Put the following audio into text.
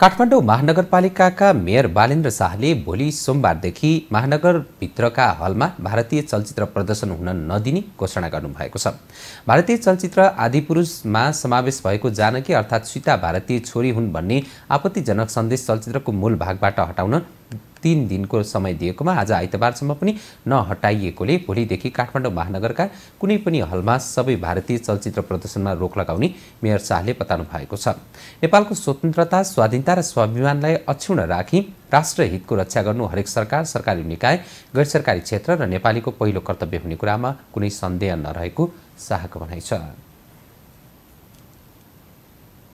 काठमाडौँ महानगरपालिकाका मेयर बालेन्द्र शाहले भोलि सोमबारदेखि महानगरभित्रका हलमा भारतीय चलचित्र प्रदर्शन हुन नदिने घोषणा गर्नुभएको छ भारतीय चलचित्र आदिपुरुषमा समावेश भएको जानकी अर्थात् सीता भारतीय छोरी हुन् भन्ने आपत्तिजनक सन्देश चलचित्रको मूल भागबाट हटाउन तिन दिनको समय दिएकोमा आज आइतबारसम्म पनि नहटाइएकोले भोलिदेखि काठमाडौँ महानगरका कुनै पनि हलमा सबै भारतीय चलचित्र प्रदर्शनमा रोक लगाउने मेयर शाहले बताउनु भएको छ नेपालको स्वतन्त्रता स्वाधीनता र स्वाभिमानलाई अक्षुण राखी राष्ट्र हितको रक्षा गर्नु हरेक सरकार सरकारी निकाय गैर सरकारी क्षेत्र र नेपालीको पहिलो कर्तव्य हुने कुरामा कुनै सन्देह नरहेको शाहको भनाइ छ